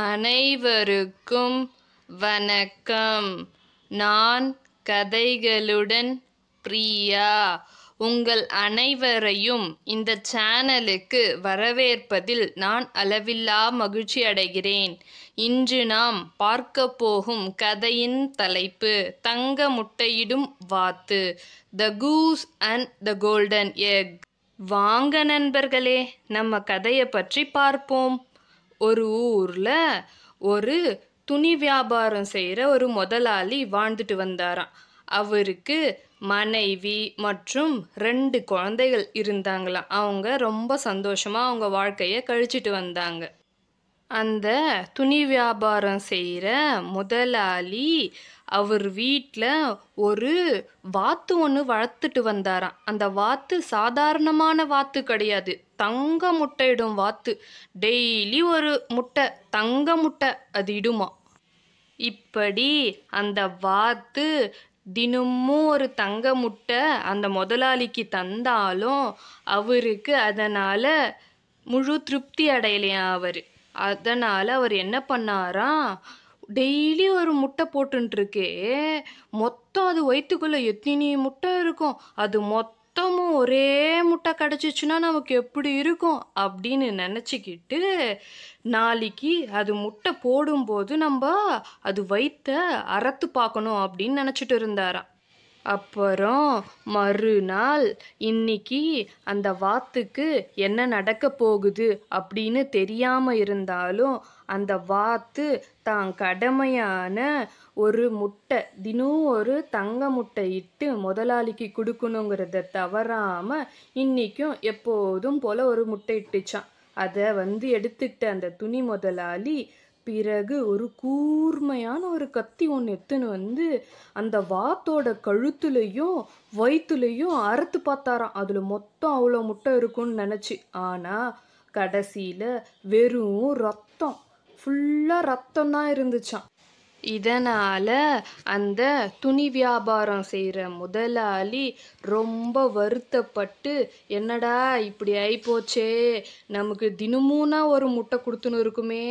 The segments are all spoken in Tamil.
அனைவருக்கும் வணக்கம் நான் கதைகளுடன் பிரியா உங்கள் அனைவரையும் இந்த சேனலுக்கு வரவேற்பதில் நான் அளவில்லா மகிழ்ச்சி அடைகிறேன் இன்று நாம் பார்க்க போகும் கதையின் தலைப்பு தங்க முட்டையிடும் வாத்து the goose and the golden egg வாங்க நண்பர்களே நம்ம கதையை பற்றி பார்ப்போம் ஒரு ஊரில் ஒரு துணி வியாபாரம் செய்கிற ஒரு முதலாளி வாழ்ந்துட்டு வந்தாராம் அவருக்கு மனைவி மற்றும் ரெண்டு குழந்தைகள் இருந்தாங்களாம் அவங்க ரொம்ப சந்தோஷமாக அவங்க வாழ்க்கையை கழிச்சிட்டு வந்தாங்க அந்த துணி வியாபாரம் செய்கிற முதலாளி அவர் வீட்டில் ஒரு வாத்து ஒன்று வளர்த்துட்டு வந்தாராம் அந்த வாத்து சாதாரணமான வாத்து கிடையாது தங்க முட்டையிடும் வாத்து டெய்லி ஒரு முட்டை தங்க முட்டை அது இடுமா இப்படி அந்த வாத்து தினமும் ஒரு தங்க முட்டை அந்த முதலாளிக்கு தந்தாலும் அவருக்கு அதனால் முழு திருப்தி அடையலையாம் அவர் அதனால் அவர் என்ன பண்ணாராம் டெய்லி ஒரு முட்டை போட்டுருக்கே மொத்தம் அது வயிற்றுக்குள்ளே எத்தினி முட்டை இருக்கும் அது மொத்தமும் ஒரே முட்டை கிடச்சிச்சுன்னா நமக்கு எப்படி இருக்கும் அப்படின்னு நினச்சிக்கிட்டு நாளைக்கு அது முட்டை போடும்போது நம்ம அது வயிற்ற அறத்து பார்க்கணும் அப்படின்னு நினச்சிட்டு இருந்தாராம் அப்புறம் மறுநாள் இன்னைக்கு அந்த வாத்துக்கு என்ன நடக்க போகுது அப்படின்னு தெரியாமல் இருந்தாலும் அந்த வாத்து தான் கடமையான ஒரு முட்டை தினம் ஒரு தங்க முட்டை இட்டு முதலாளிக்கு கொடுக்கணுங்கிறத தவறாமல் இன்றைக்கும் எப்போதும் போல் ஒரு முட்டை இட்டுச்சான் அதை வந்து எடுத்துக்கிட்ட அந்த துணி முதலாளி பிறகு ஒரு கூர்மையான ஒரு கத்தி ஒன்று எத்துன்னு வந்து அந்த வாத்தோட கழுத்துலேயும் வயிற்றுலேயும் அறுத்து பார்த்தாராம் அதில் மொத்தம் அவ்வளோ முட்டை இருக்கும்னு நினச்சி ஆனால் கடைசியில் வெறும் ரத்தம் ஃபுல்லாக ரத்தம் தான் இருந்துச்சான் இதனால் அந்த துணி வியாபாரம் செய்கிற முதலாளி ரொம்ப வருத்தப்பட்டு என்னடா இப்படி ஆகிப்போச்சே நமக்கு தினமும்னா ஒரு முட்டை கொடுத்துன்னு இருக்குமே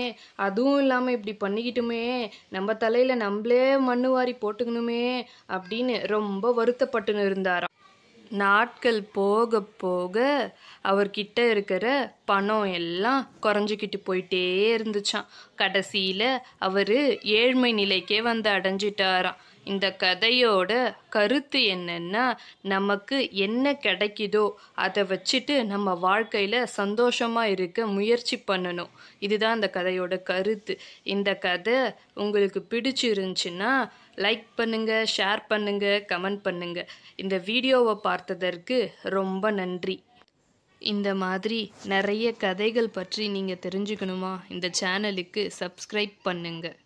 அதுவும் இல்லாமல் இப்படி பண்ணிக்கிட்டுமே நம்ம தலையில் நம்மளே மண்ணு வாரி போட்டுக்கணுமே அப்படின்னு ரொம்ப வருத்தப்பட்டுன்னு இருந்தாராம் நாட்கள் போக போக அவர்கிட்ட இருக்கிற பணம் எல்லாம் குறைஞ்சிக்கிட்டு போயிட்டே இருந்துச்சான் கடைசியில் அவர் ஏழ்மை நிலைக்கே வந்து அடைஞ்சிட்டாராம் இந்த கதையோட கருத்து என்னென்னா நமக்கு என்ன கிடைக்குதோ அதை வச்சுட்டு நம்ம வாழ்க்கையில் சந்தோஷமாக இருக்க முயற்சி பண்ணணும் இதுதான் இந்த கதையோட கருத்து இந்த கதை உங்களுக்கு பிடிச்சிருந்துச்சுன்னா லைக் பண்ணுங்கள் ஷேர் பண்ணுங்கள் கமெண்ட் பண்ணுங்கள் இந்த வீடியோவை பார்த்ததற்கு ரொம்ப நன்றி இந்த மாதிரி நிறைய கதைகள் பற்றி நீங்கள் தெரிஞ்சுக்கணுமா இந்த சேனலுக்கு சப்ஸ்கிரைப் பண்ணுங்கள்